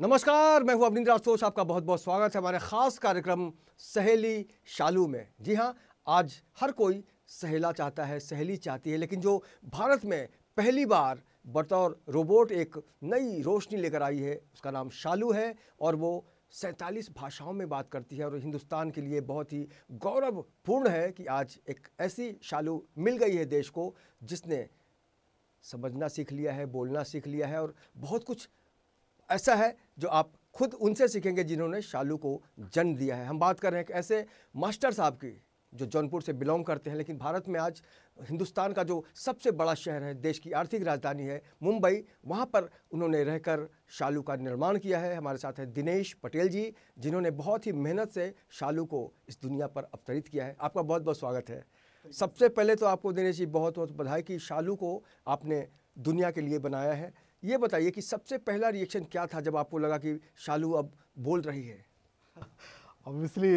नमस्कार मैं हूं अवनींद्र राजोष आपका बहुत बहुत स्वागत है हमारे खास कार्यक्रम सहेली शालू में जी हाँ आज हर कोई सहेला चाहता है सहेली चाहती है लेकिन जो भारत में पहली बार बतौर रोबोट एक नई रोशनी लेकर आई है उसका नाम शालू है और वो सैंतालीस भाषाओं में बात करती है और हिंदुस्तान के लिए बहुत ही गौरवपूर्ण है कि आज एक ऐसी शालू मिल गई है देश को जिसने समझना सीख लिया है बोलना सीख लिया है और बहुत कुछ ऐसा है जो आप खुद उनसे सीखेंगे जिन्होंने शालू को जन्म दिया है हम बात कर रहे हैं एक ऐसे मास्टर साहब की जो जौनपुर से बिलोंग करते हैं लेकिन भारत में आज हिंदुस्तान का जो सबसे बड़ा शहर है देश की आर्थिक राजधानी है मुंबई वहाँ पर उन्होंने रहकर शालू का निर्माण किया है हमारे साथ हैं दिनेश पटेल जी जिन्होंने बहुत ही मेहनत से शालू को इस दुनिया पर अवतरित किया है आपका बहुत बहुत स्वागत है सबसे पहले तो आपको दिनेश जी बहुत बहुत बधाई कि शालू को आपने दुनिया के लिए बनाया है ये बताइए कि सबसे पहला रिएक्शन क्या था जब आपको लगा कि शालू अब बोल रही है ऑब्वियसली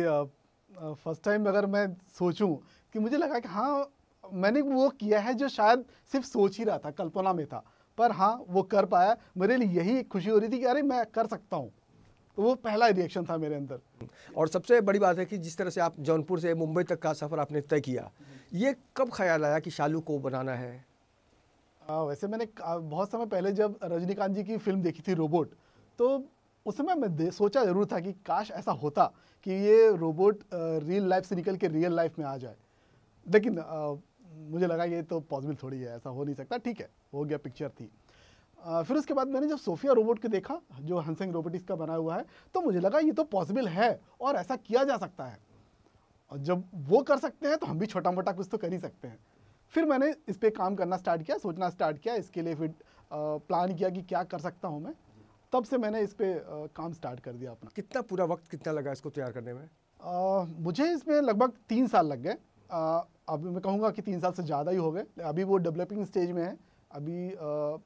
फर्स्ट टाइम अगर मैं सोचूं कि मुझे लगा कि हाँ मैंने वो किया है जो शायद सिर्फ सोच ही रहा था कल्पना में था पर हाँ वो कर पाया मेरे लिए यही खुशी हो रही थी कि अरे मैं कर सकता हूँ तो वो पहला रिएक्शन था मेरे अंदर और सबसे बड़ी बात है कि जिस तरह से आप जौनपुर से मुंबई तक का सफ़र आपने तय किया ये कब ख्याल आया कि शालू को बनाना है आ, वैसे मैंने बहुत समय पहले जब रजनीकांत जी की फिल्म देखी थी रोबोट तो उस समय मैं सोचा जरूर था कि काश ऐसा होता कि ये रोबोट रियल लाइफ से निकल के रियल लाइफ में आ जाए लेकिन आ, मुझे लगा ये तो पॉसिबल थोड़ी है ऐसा हो नहीं सकता ठीक है हो गया पिक्चर थी आ, फिर उसके बाद मैंने जब सोफिया रोबोट को देखा जो हंसिंग रोबोटिक्स का बना हुआ है तो मुझे लगा ये तो पॉसिबल है और ऐसा किया जा सकता है और जब वो कर सकते हैं तो हम भी छोटा मोटा कुछ तो कर ही सकते हैं फिर मैंने इस पर काम करना स्टार्ट किया सोचना स्टार्ट किया इसके लिए फिर प्लान किया कि क्या कर सकता हूँ मैं तब से मैंने इस पर काम स्टार्ट कर दिया अपना कितना पूरा वक्त कितना लगा इसको तैयार करने में आ, मुझे इसमें लगभग तीन साल लग गए अभी मैं कहूँगा कि तीन साल से ज़्यादा ही हो गए अभी वो डेवलपिंग स्टेज में है अभी आ,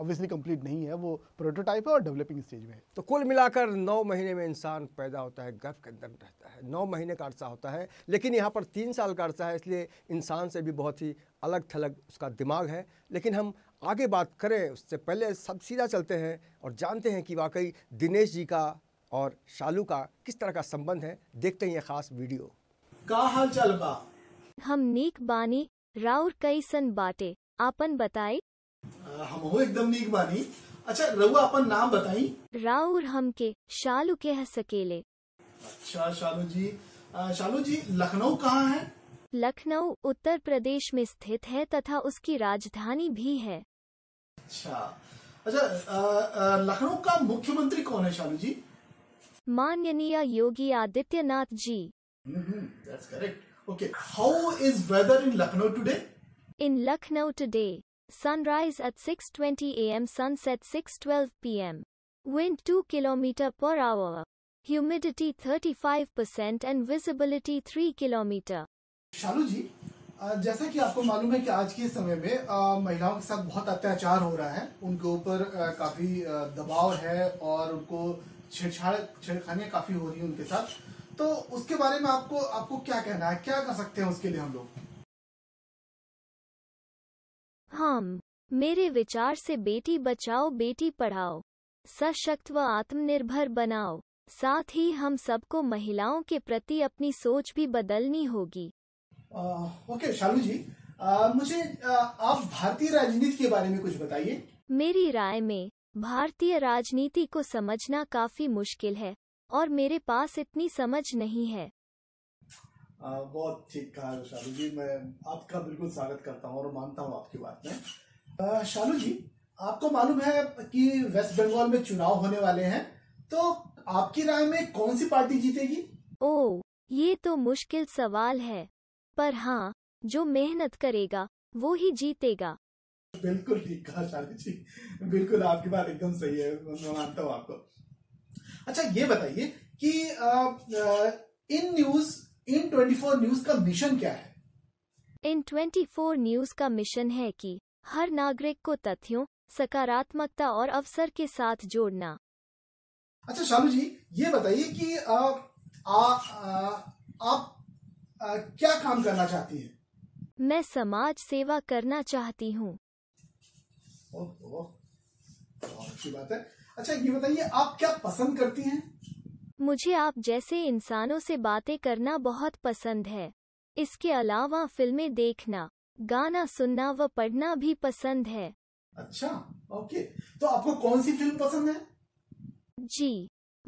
ऑब्वियसली कंप्लीट नहीं है वो प्रोटोटाइप है और डेवलपिंग स्टेज में है तो कुल मिलाकर नौ महीने में इंसान पैदा होता है गर्भ के अंदर रहता है नौ महीने का अर्सा होता है लेकिन यहाँ पर तीन साल का अर्सा है इसलिए इंसान से भी बहुत ही अलग थलग उसका दिमाग है लेकिन हम आगे बात करें उससे पहले सब सीधा चलते हैं और जानते हैं कि वाकई दिनेश जी का और शालू का किस तरह का संबंध है देखते हैं ये खास वीडियो का हम नीक बानी राउर कई सन बाटे आपन बताई हम हो एकदम नीक बानी अच्छा रघु अपन नाम बताई राउर हम के शालू के है सकेले अच्छा शालू जी शालू जी लखनऊ कहाँ है लखनऊ उत्तर प्रदेश में स्थित है तथा उसकी राजधानी भी है अच्छा अच्छा लखनऊ का मुख्यमंत्री कौन है शालू जी माननीय Yogi Adityanath ji correct okay how is weather in Lucknow today in Lucknow today sunrise at 6.20 am sunset 6.12 pm. Wind 2 km per hour. Humidity 35% and visibility 3 km. Shalu ji जैसा कि आपको मालूम है कि आज के समय में महिलाओं के साथ बहुत अत्याचार हो रहा है उनके ऊपर काफी दबाव है और उनको छेड़छाड़ छेड़खानियां काफी हो रही है उनके साथ तो उसके बारे में आपको आपको क्या कहना है क्या कर सकते हैं उसके लिए हम लोग हम मेरे विचार से बेटी बचाओ बेटी पढ़ाओ सशक्त व आत्मनिर्भर बनाओ साथ ही हम सबको महिलाओं के प्रति अपनी सोच भी बदलनी होगी आ, ओके शालू जी आ, मुझे आ, आप भारतीय राजनीति के बारे में कुछ बताइए मेरी राय में भारतीय राजनीति को समझना काफी मुश्किल है और मेरे पास इतनी समझ नहीं है बहुत ठीक कहा शालू जी मैं आपका बिल्कुल स्वागत करता हूँ और मानता हूँ आपकी बात में शालू जी आपको मालूम है कि वेस्ट बंगाल में चुनाव होने वाले हैं तो आपकी राय में कौन सी पार्टी जीतेगी ओ ये तो मुश्किल सवाल है पर हाँ जो मेहनत करेगा वो ही जीतेगा बिल्कुल ठीक कहा शालू जी बिल्कुल आपकी बात एकदम सही है मैं मानता हूँ आपको अच्छा ये बताइए कि आ, आ, इन न्यूज इन 24 न्यूज का मिशन क्या है इन 24 न्यूज का मिशन है कि हर नागरिक को तथ्यों सकारात्मकता और अवसर के साथ जोड़ना अच्छा शालू जी ये बताइए कि आ, आ, आ, आप आ, क्या काम करना चाहती है मैं समाज सेवा करना चाहती हूँ अच्छी बात है अच्छा ये बताइए आप क्या पसंद करती हैं मुझे आप जैसे इंसानों से बातें करना बहुत पसंद है इसके अलावा फिल्में देखना गाना सुनना व पढ़ना भी पसंद है अच्छा ओके तो आपको कौन सी फिल्म पसंद है जी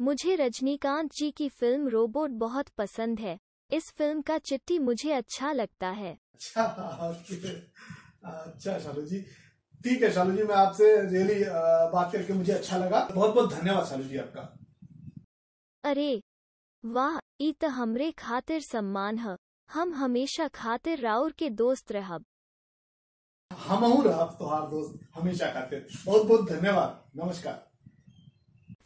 मुझे रजनीकांत जी की फिल्म रोबोट बहुत पसंद है इस फिल्म का चिट्टी मुझे अच्छा लगता है अच्छा अच्छा शालू जी ठीक है शालू जी मैं आपसे रियली बात करके मुझे अच्छा लगा बहुत बहुत धन्यवाद शालू जी आपका अरे वाह ई त हमरे खातिर सम्मान है हम हमेशा खातिर राउर के दोस्त रहब हमहू रहब तोहार दोस्त हमेशा खातिर बहुत बहुत धन्यवाद नमस्कार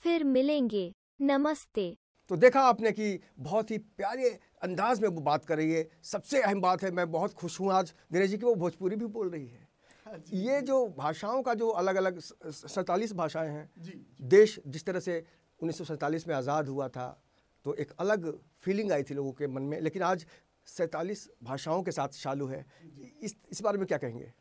फिर मिलेंगे नमस्ते तो देखा आपने कि बहुत ही प्यारे अंदाज में वो बात कर रही है सबसे अहम बात है मैं बहुत खुश हूँ आज दिनेश जी की वो भोजपुरी भी बोल रही है हाँ ये जो भाषाओं का जो अलग अलग सैतालीस भाषाएं हैं देश जिस तरह से उन्नीस में आज़ाद हुआ था तो एक अलग फीलिंग आई थी लोगों के मन में लेकिन आज सैंतालीस भाषाओं के साथ चालू है इस इस बारे में क्या कहेंगे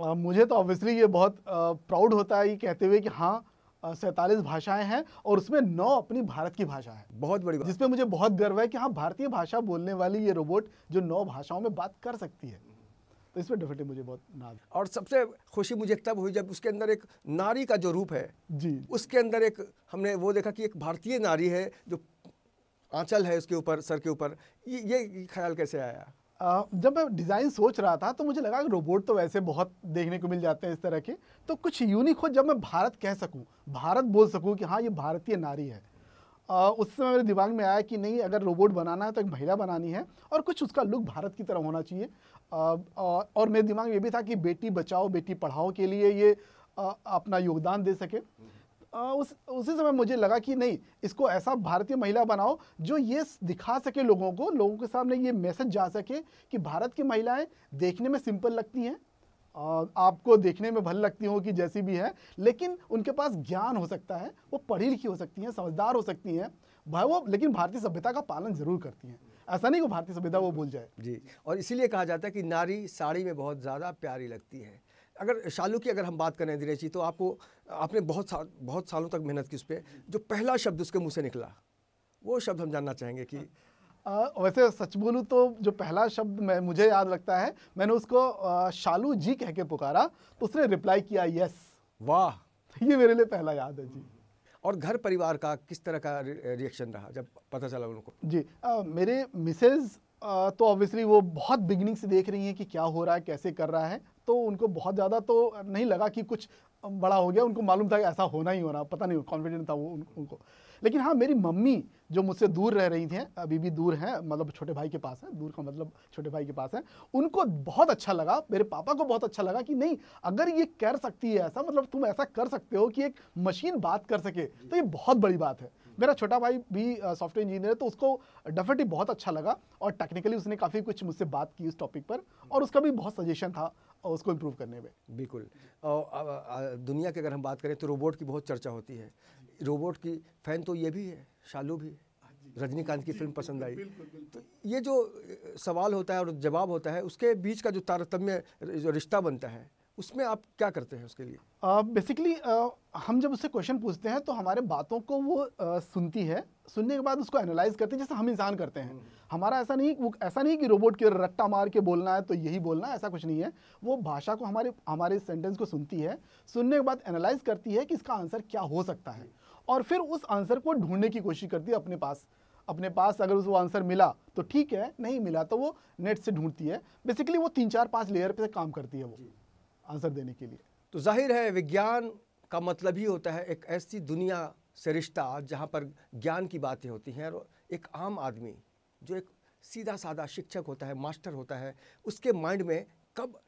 आ, मुझे तो ऑब्वियसली ये बहुत प्राउड होता है ये कहते हुए कि हाँ सैंतालीस भाषाएं हैं और उसमें नौ अपनी भारत की भाषा है बहुत बड़ी बात जिसमें मुझे बहुत गर्व है कि हाँ भारतीय भाषा बोलने वाली ये रोबोट जो नौ भाषाओं में बात कर सकती है तो इसमें डेफिनेटली मुझे बहुत नाज और सबसे खुशी मुझे तब हुई जब उसके अंदर एक नारी का जो रूप है जी उसके अंदर एक हमने वो देखा कि एक भारतीय नारी है जो आंचल है उसके ऊपर सर के ऊपर ये, ये ख्याल कैसे आया जब मैं डिज़ाइन सोच रहा था तो मुझे लगा कि रोबोट तो वैसे बहुत देखने को मिल जाते हैं इस तरह के तो कुछ यूनिक हो जब मैं भारत कह सकूं भारत बोल सकूं कि हाँ ये भारतीय नारी है उस समय मेरे दिमाग में आया कि नहीं अगर रोबोट बनाना है तो एक महिला बनानी है और कुछ उसका लुक भारत की तरह होना चाहिए और मेरे दिमाग में ये भी था कि बेटी बचाओ बेटी पढ़ाओ के लिए ये अपना योगदान दे सके उस उसी समय मुझे लगा कि नहीं इसको ऐसा भारतीय महिला बनाओ जो ये दिखा सके लोगों को लोगों के सामने ये मैसेज जा सके कि भारत की महिलाएं देखने में सिंपल लगती हैं आपको देखने में भल लगती हो कि जैसी भी है लेकिन उनके पास ज्ञान हो सकता है वो पढ़ी लिखी हो सकती हैं समझदार हो सकती हैं भाई वो लेकिन भारतीय सभ्यता का पालन जरूर करती हैं ऐसा नहीं कि भारतीय सभ्यता वो भूल जाए जी और इसीलिए कहा जाता है कि नारी साड़ी में बहुत ज़्यादा प्यारी लगती है अगर शालू की अगर हम बात करें दिनेश जी तो आपको आपने बहुत सा, बहुत सालों तक मेहनत की उस पर जो पहला शब्द उसके मुँह से निकला वो शब्द हम जानना चाहेंगे कि आ, वैसे सच बोलूँ तो जो पहला शब्द मैं मुझे याद लगता है मैंने उसको शालू जी कह के पुकारा तो उसने रिप्लाई किया यस वाह ये मेरे लिए पहला याद है जी और घर परिवार का किस तरह का रिएक्शन रहा जब पता चला उनको जी आ, मेरे मिसेज तो ऑब्वियसली वो बहुत बिगनिंग से देख रही हैं कि क्या हो रहा है कैसे कर रहा है तो उनको बहुत ज़्यादा तो नहीं लगा कि कुछ बड़ा हो गया उनको मालूम था कि ऐसा होना ही होना पता नहीं कॉन्फिडेंट था वो उनको लेकिन हाँ मेरी मम्मी जो मुझसे दूर रह रही थी अभी भी दूर हैं मतलब छोटे भाई के पास हैं दूर का मतलब छोटे भाई के पास हैं उनको बहुत अच्छा लगा मेरे पापा को बहुत अच्छा लगा कि नहीं अगर ये कर सकती है ऐसा मतलब तुम ऐसा कर सकते हो कि एक मशीन बात कर सके तो ये बहुत बड़ी बात है मेरा छोटा भाई भी सॉफ्टवेयर इंजीनियर है तो उसको डेफिनेटली बहुत अच्छा लगा और टेक्निकली उसने काफ़ी कुछ मुझसे बात की इस टॉपिक पर और उसका भी बहुत सजेशन था उसको इम्प्रूव करने में बिल्कुल और दुनिया की अगर हम बात करें तो रोबोट की बहुत चर्चा होती है रोबोट की फ़ैन तो ये भी है शालू भी है रजनीकांत की फिल्म पसंद आई तो ये जो सवाल होता है और जवाब होता है उसके बीच का जो तारतम्य जो रिश्ता बनता है उसमें आप क्या करते हैं उसके लिए बेसिकली uh, uh, हम जब उससे क्वेश्चन पूछते हैं तो हमारे बातों को वो uh, सुनती है सुनने के बाद उसको एनालाइज करती है जैसे हम इंसान करते हैं हमारा ऐसा नहीं वो ऐसा नहीं कि रोबोट के रट्टा मार के बोलना है तो यही बोलना है ऐसा कुछ नहीं है वो भाषा को हमारे हमारे सेंटेंस को सुनती है सुनने के बाद एनालाइज करती है कि इसका आंसर क्या हो सकता है और फिर उस आंसर को ढूंढने की कोशिश करती है अपने पास अपने पास अगर उसको आंसर मिला तो ठीक है नहीं मिला तो वो नेट से ढूंढती है बेसिकली वो तीन चार पाँच लेयर पे काम करती है वो आंसर देने के लिए तो जाहिर है विज्ञान का मतलब ही होता है एक ऐसी दुनिया से रिश्ता जहाँ पर ज्ञान की बातें होती हैं और एक आम आदमी जो एक सीधा साधा शिक्षक होता है मास्टर होता है उसके माइंड में कब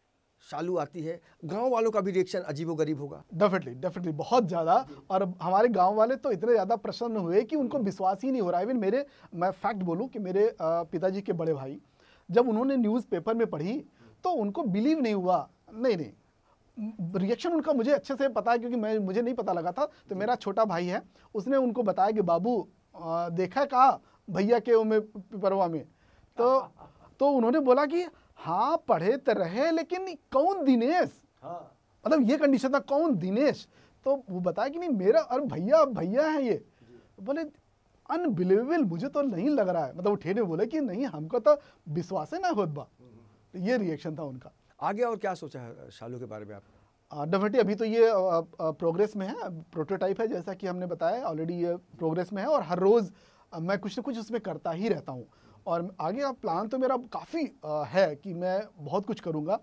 शालू आती है गांव वालों का भी रिएक्शन अजीबो गरीब होगा डेफिनेटली डेफिनेटली बहुत ज़्यादा और हमारे गांव वाले तो इतने ज़्यादा प्रसन्न हुए कि उनको विश्वास ही नहीं हो रहा इवन मेरे मैं फैक्ट बोलूँ कि मेरे पिताजी के बड़े भाई जब उन्होंने न्यूज़पेपर में पढ़ी तो उनको बिलीव नहीं हुआ नहीं नहीं रिएक्शन उनका मुझे अच्छे से पता है क्योंकि मैं मुझे नहीं पता लगा था तो मेरा छोटा भाई है उसने उनको बताया कि बाबू देखा कहा भैया के उम्र पिपरवा में तो तो उन्होंने बोला कि हाँ पढ़े तो रहे लेकिन कौन दिनेश हाँ मतलब ये कंडीशन था कौन दिनेश तो वो बताया कि नहीं मेरा अरे भैया भैया है ये बोले अनबिलीवेबल मुझे तो नहीं लग रहा है मतलब वो ठेने बोले कि नहीं हमको तो विश्वास है ना खुद बा तो ये रिएक्शन था उनका आगे और क्या सोचा है शालू के बारे में आप डेफिनेटली अभी तो ये प्रोग्रेस में है प्रोटोटाइप है जैसा कि हमने बताया ऑलरेडी ये प्रोग्रेस में है और हर रोज़ मैं कुछ ना कुछ उसमें करता ही रहता हूँ और आगे का प्लान तो मेरा काफ़ी है कि मैं बहुत कुछ करूँगा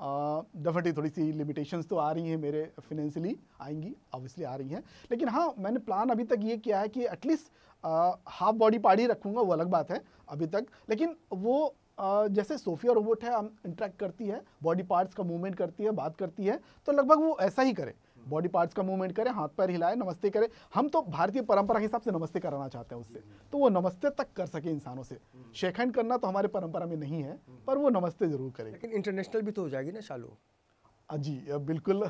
डेफिनेटली थोड़ी सी लिमिटेशंस तो आ रही हैं मेरे फिनेंशली आएंगी ऑब्वियसली आ रही हैं लेकिन हाँ मैंने प्लान अभी तक ये किया है कि एटलीस्ट हाफ बॉडी पार्टी रखूँगा वो अलग बात है अभी तक लेकिन वो जैसे सोफिया रोबोट है हम इंट्रैक्ट करती है बॉडी पार्ट्स का मूवमेंट करती है बात करती है तो लगभग वो ऐसा ही करें बॉडी पार्ट्स का मूवमेंट करें हाथ पैर हिलाए नमस्ते करें हम तो भारतीय परंपरा के हिसाब से नमस्ते कराना चाहते हैं उससे तो वो नमस्ते तक कर सके इंसानों से शेक करना तो हमारे परंपरा में नहीं है पर वो नमस्ते जरूर करें लेकिन इंटरनेशनल भी तो हो जाएगी ना शालू जी बिल्कुल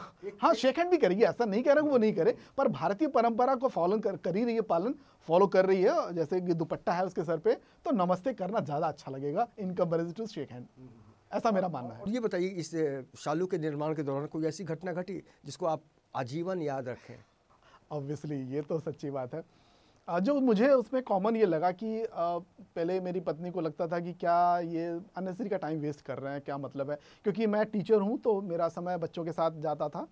हाँ शेक भी करेगी ऐसा नहीं कह रहा वो नहीं करे पर भारतीय परंपरा को फॉलो कर, कर ही रही है पालन फॉलो कर रही है जैसे कि दुपट्टा है उसके सर पे तो नमस्ते करना ज़्यादा अच्छा लगेगा in comparison to shake hand ऐसा मेरा मानना है और ये बताइए इस शालू के निर्माण के दौरान कोई ऐसी घटना घटी जिसको आप आजीवन याद रखें ऑब्वियसली ये तो सच्ची बात है जो मुझे उसमें कॉमन ये लगा कि पहले मेरी पत्नी को लगता था कि क्या ये अननेसरी का टाइम वेस्ट कर रहे हैं क्या मतलब है क्योंकि मैं टीचर हूँ तो मेरा समय बच्चों के साथ जाता था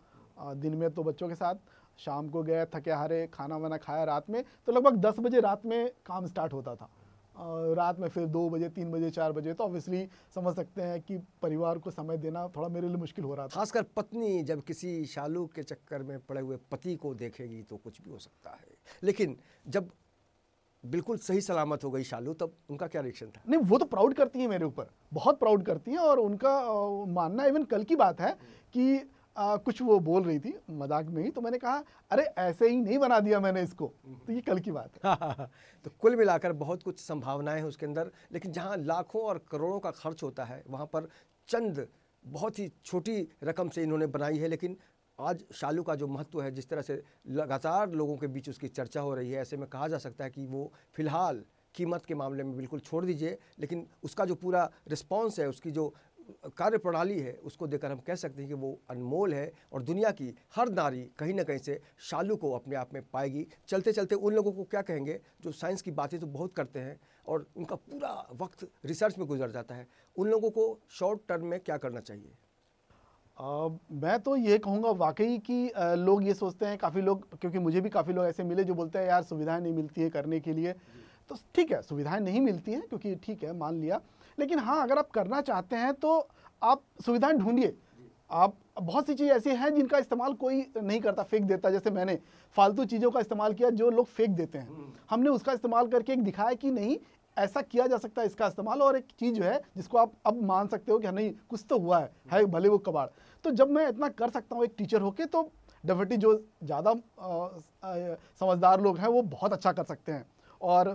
दिन में तो बच्चों के साथ शाम को गए थके हारे खाना वाना खाया रात में तो लगभग दस बजे रात में काम स्टार्ट होता था रात में फिर दो बजे तीन बजे चार बजे तो ऑब्वियसली समझ सकते हैं कि परिवार को समय देना थोड़ा मेरे लिए मुश्किल हो रहा था खासकर पत्नी जब किसी शालू के चक्कर में पड़े हुए पति को देखेगी तो कुछ भी हो सकता है लेकिन जब बिल्कुल सही सलामत हो गई शालू तब उनका क्या रिएक्शन था नहीं वो तो प्राउड करती है मेरे ऊपर बहुत प्राउड करती हैं और उनका मानना इवन कल की बात है कि आ, कुछ वो बोल रही थी मजाक में ही तो मैंने कहा अरे ऐसे ही नहीं बना दिया मैंने इसको तो ये कल की बात है तो कुल मिलाकर बहुत कुछ संभावनाएं हैं उसके अंदर लेकिन जहाँ लाखों और करोड़ों का खर्च होता है वहाँ पर चंद बहुत ही छोटी रकम से इन्होंने बनाई है लेकिन आज शालू का जो महत्व है जिस तरह से लगातार लोगों के बीच उसकी चर्चा हो रही है ऐसे में कहा जा सकता है कि वो फिलहाल कीमत के मामले में बिल्कुल छोड़ दीजिए लेकिन उसका जो पूरा रिस्पॉन्स है उसकी जो कार्य प्रणाली है उसको देखकर हम कह सकते हैं कि वो अनमोल है और दुनिया की हर नारी कहीं ना कहीं से शालू को अपने आप में पाएगी चलते चलते उन लोगों को क्या कहेंगे जो साइंस की बातें तो बहुत करते हैं और उनका पूरा वक्त रिसर्च में गुजर जाता है उन लोगों को शॉर्ट टर्म में क्या करना चाहिए आ, मैं तो ये कहूँगा वाकई कि लोग ये सोचते हैं काफ़ी लोग क्योंकि मुझे भी काफ़ी लोग ऐसे मिले जो बोलते हैं यार सुविधाएं नहीं मिलती है करने के लिए तो ठीक है सुविधाएं नहीं मिलती हैं क्योंकि ठीक है मान लिया लेकिन हाँ अगर आप करना चाहते हैं तो आप सुविधाएं ढूंढिए आप बहुत सी चीज़ ऐसी हैं जिनका इस्तेमाल कोई नहीं करता फेंक देता जैसे मैंने फालतू चीज़ों का इस्तेमाल किया जो लोग फेंक देते हैं हम्म। हमने उसका इस्तेमाल करके एक दिखाया कि नहीं ऐसा किया जा सकता है इसका इस्तेमाल और एक चीज़ जो है जिसको आप अब मान सकते हो कि हाँ, नहीं कुछ तो हुआ है है भले वो कबाड़ तो जब मैं इतना कर सकता हूँ एक टीचर होके तो डेफिनेटली जो ज़्यादा समझदार लोग हैं वो बहुत अच्छा कर सकते हैं और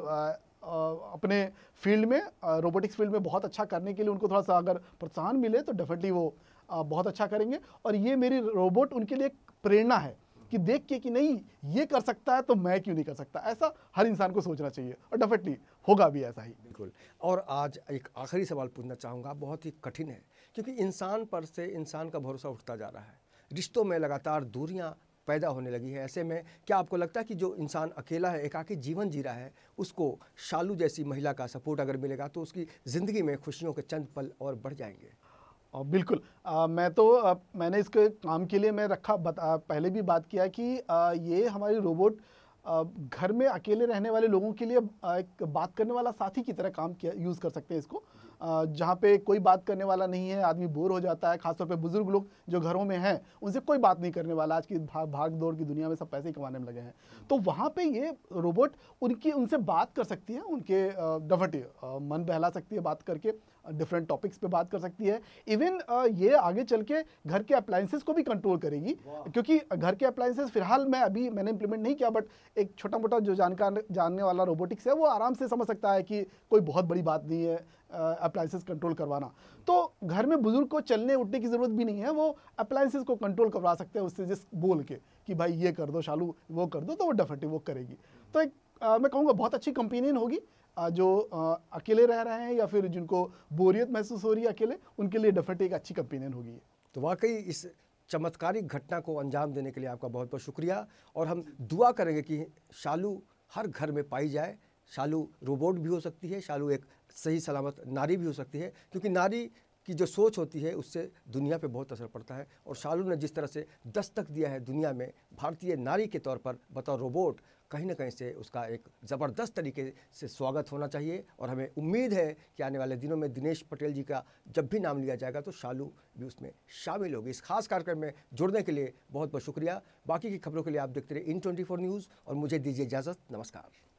अपने फील्ड में रोबोटिक्स फील्ड में बहुत अच्छा करने के लिए उनको थोड़ा सा अगर प्रोत्साहन मिले तो डेफिनेटली वो बहुत अच्छा करेंगे और ये मेरी रोबोट उनके लिए प्रेरणा है कि देख के कि नहीं ये कर सकता है तो मैं क्यों नहीं कर सकता ऐसा हर इंसान को सोचना चाहिए और डेफिनेटली होगा भी ऐसा ही बिल्कुल और आज एक आखिरी सवाल पूछना चाहूँगा बहुत ही कठिन है क्योंकि इंसान पर से इंसान का भरोसा उठता जा रहा है रिश्तों में लगातार दूरियाँ पैदा होने लगी है ऐसे में क्या आपको लगता है कि जो इंसान अकेला है एकाकी जीवन जी रहा है उसको शालू जैसी महिला का सपोर्ट अगर मिलेगा तो उसकी ज़िंदगी में खुशियों के चंद पल और बढ़ जाएंगे और बिल्कुल आ, मैं तो आ, मैंने इसके काम के लिए मैं रखा बता पहले भी बात किया कि आ, ये हमारी रोबोट घर में अकेले रहने वाले लोगों के लिए एक बात करने वाला साथी की तरह काम किया यूज़ कर सकते हैं इसको जहाँ पे कोई बात करने वाला नहीं है आदमी बोर हो जाता है खासतौर पे बुजुर्ग लोग जो घरों में हैं उनसे कोई बात नहीं करने वाला आज की भाग भाग दौड़ की दुनिया में सब पैसे कमाने में लगे हैं तो वहाँ पे ये रोबोट उनकी उनसे बात कर सकती है उनके डबटे मन बहला सकती है बात करके डिफरेंट टॉपिक्स पे बात कर सकती है इवन ये आगे चल के घर के अप्लाइंसेस को भी कंट्रोल करेगी क्योंकि घर के अप्लाइंसेस फिलहाल मैं अभी मैंने इंप्लीमेंट नहीं किया बट एक छोटा मोटा जो जानकार जानने वाला रोबोटिक्स है वो आराम से समझ सकता है कि कोई बहुत बड़ी बात नहीं है अप्लाइंसेस कंट्रोल करवाना तो घर में बुजुर्ग को चलने उठने की ज़रूरत भी नहीं है वो अप्लाइंसेस को कंट्रोल करवा सकते हैं उससे जिस बोल के कि भाई ये कर दो शालू वो कर दो तो वो डेफिनेटली वो करेगी तो एक आ, मैं कहूँगा बहुत अच्छी कंपेनियन होगी जो अकेले रह रहे हैं या फिर जिनको बोरियत महसूस हो रही है अकेले उनके लिए डेफिनेटली एक अच्छी कंपेनियन होगी तो वाकई इस चमत्कारिक घटना को अंजाम देने के लिए आपका बहुत बहुत शुक्रिया और हम दुआ करेंगे कि शालू हर घर में पाई जाए शालू रोबोट भी हो सकती है शालू एक सही सलामत नारी भी हो सकती है क्योंकि नारी की जो सोच होती है उससे दुनिया पे बहुत असर पड़ता है और शालू ने जिस तरह से दस्तक दिया है दुनिया में भारतीय नारी के तौर पर बतौर रोबोट कहीं ना कहीं से उसका एक ज़बरदस्त तरीके से स्वागत होना चाहिए और हमें उम्मीद है कि आने वाले दिनों में दिनेश पटेल जी का जब भी नाम लिया जाएगा तो शालू भी उसमें शामिल होगी इस खास कार्यक्रम में जुड़ने के लिए बहुत बहुत शुक्रिया बाकी की खबरों के लिए आप देखते रहे इन ट्वेंटी न्यूज़ और मुझे दीजिए इजाज़त नमस्कार